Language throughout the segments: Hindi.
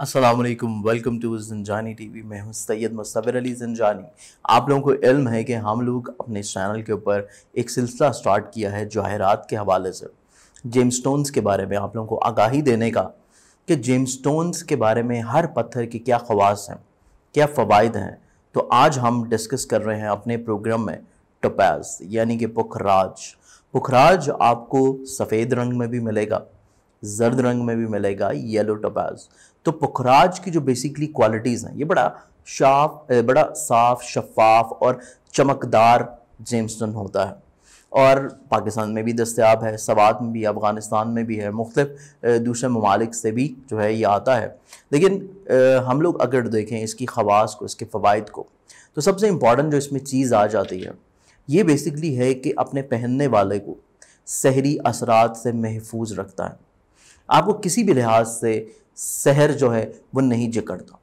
Aslam welcome to Janjani TV मैं हूं सैयद मुस्तवर अली जंजानी आप लोगों को इल्म है कि हम लोग अपने चैनल के ऊपर एक सिलसिला स्टार्ट किया है जवाहरात के हवाले से जेम्स स्टोन्स के बारे में आप लोगों को आगाही देने का कि जेम्स स्टोन्स के बारे में हर पत्थर के क्या खवास हैं क्या फ़वाद हैं तो आज हम डिस्कस कर रहे हैं अपने प्रोग्राम में टोपैज यानी कि पुखराज पुखराज आपको सफ़ेद रंग में भी मिलेगा जर्द रंग में भी मिलेगा येलो टोपैज तो पुखराज की जो बेसिकली क्वालिटीज़ हैं ये बड़ा शाफ बड़ा साफ शफाफ और चमकदार जेम्सटन होता है और पाकिस्तान में भी दस्तियाब है सवात में भी अफ़गानिस्तान में भी है मुख्तफ दूसरे ममालिक से भी जो है ये आता है लेकिन हम लोग अगर देखें इसकी खवास को इसके फ़वाद को तो सबसे इम्पॉर्टेंट जो इसमें चीज़ आ जाती है ये बेसिकली है कि अपने पहनने वाले को शहरी असरात से महफूज रखता है आपको किसी भी लिहाज से शहर जो है वो नहीं जकड़ता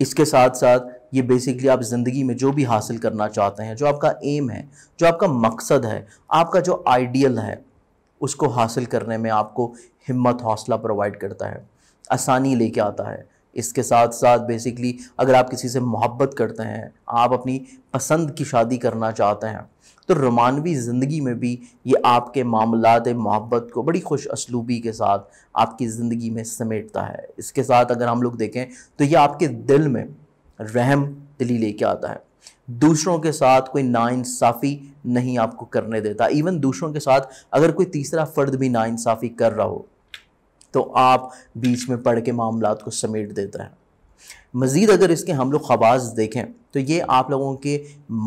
इसके साथ साथ ये बेसिकली आप ज़िंदगी में जो भी हासिल करना चाहते हैं जो आपका एम है जो आपका मकसद है आपका जो आइडियल है उसको हासिल करने में आपको हिम्मत हौसला प्रोवाइड करता है आसानी लेके आता है इसके साथ साथ बेसिकली अगर आप किसी से मोहब्बत करते हैं आप अपनी पसंद की शादी करना चाहते हैं तो रोमानवी ज़िंदगी में भी ये आपके मामलात मोहब्बत को बड़ी खुश असलूबी के साथ आपकी ज़िंदगी में समेटता है इसके साथ अगर हम लोग देखें तो ये आपके दिल में रहम दिली लेके आता है दूसरों के साथ कोई नाइंसाफ़ी नहीं आपको करने देता इवन दूसरों के साथ अगर कोई तीसरा फ़र्द भी नाइंसाफ़ी कर रहा हो तो आप बीच में पढ़ के मामला को समेट देता है मज़ीद अगर इसके हम लोग खवास देखें तो ये आप लोगों के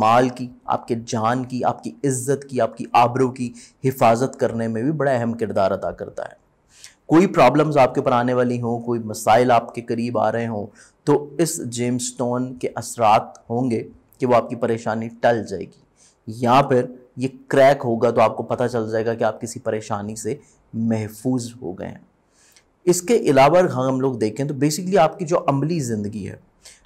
माल की आपके जान की आपकी इज़्ज़त की आपकी आबरू की हिफाजत करने में भी बड़ा अहम किरदार अदा करता है कोई प्रॉब्लम्स आपके ऊपर आने वाली हों कोई मसाइल आपके करीब आ रहे हों तो इस जेम स्टोन के असरात होंगे कि वो आपकी परेशानी टल जाएगी या फिर ये क्रैक होगा तो आपको पता चल जाएगा कि आप किसी परेशानी से महफूज हो गए हैं इसके अलावा हम लोग देखें तो बेसिकली आपकी जो अमली ज़िंदगी है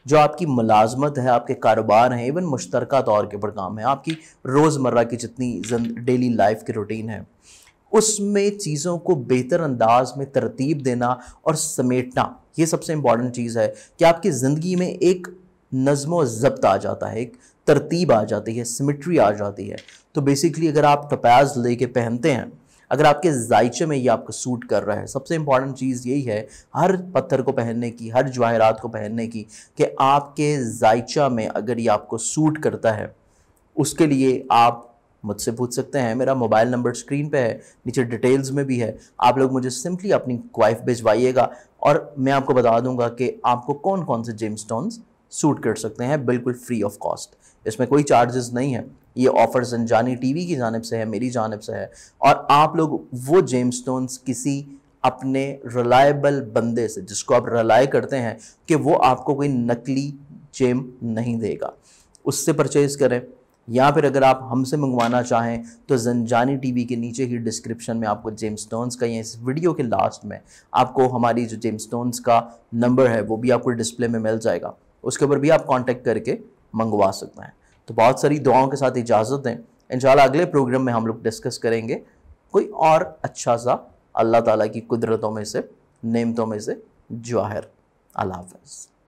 जो आपकी मुलाजमत है आपके कारोबार हैं इवन मुश्तर तौर के ऊपर काम है आपकी रोज़मर्रा की जितनी डेली लाइफ की रूटीन है उसमें चीज़ों को बेहतर अंदाज में तरतीब देना और समेटना ये सबसे इम्पॉर्टेंट चीज़ है कि आपकी ज़िंदगी में एक नज़म ज़ब्त आ जाता है एक तरतीब आ जाती है सिमिट्री आ जाती है तो बेसिकली अगर आप टपैज लेके पहनते हैं अगर आपके जायचे में ये आपको सूट कर रहा है सबसे इंपॉर्टेंट चीज़ यही है हर पत्थर को पहनने की हर जवाहरात को पहनने की कि आपके जायचा में अगर ये आपको सूट करता है उसके लिए आप मुझसे पूछ सकते हैं मेरा मोबाइल नंबर स्क्रीन पे है नीचे डिटेल्स में भी है आप लोग मुझे सिंपली अपनी क्वाइफ भिजवाइएगा और मैं आपको बता दूंगा कि आपको कौन कौन से जेम स्टोन्स सूट कर सकते हैं बिल्कुल फ्री ऑफ कॉस्ट इसमें कोई चार्जेस नहीं है ये ऑफर टी टीवी की जानब से है मेरी जानब से है और आप लोग वो जेम स्टोन्स किसी अपने रिलायबल बंदे से जिसको आप रिलाय करते हैं कि वो आपको कोई नकली जेम नहीं देगा उससे परचेज़ करें या फिर अगर आप हमसे मंगवाना चाहें तो टी टीवी के नीचे ही डिस्क्रिप्शन में आपको जेम स्टोन्स का या इस वीडियो के लास्ट में आपको हमारी जो जेम स्टोन्स का नंबर है वो भी आपको डिस्प्ले में मिल जाएगा उसके ऊपर भी आप कॉन्टेक्ट करके मंगवा सकते हैं तो बहुत सारी दुआओं के साथ इजाज़त दें इन अगले प्रोग्राम में हम लोग डिस्कस करेंगे कोई और अच्छा सा अल्लाह ताला की कुदरतों में से नेमतों में से जवाहर अल्लाह हाफ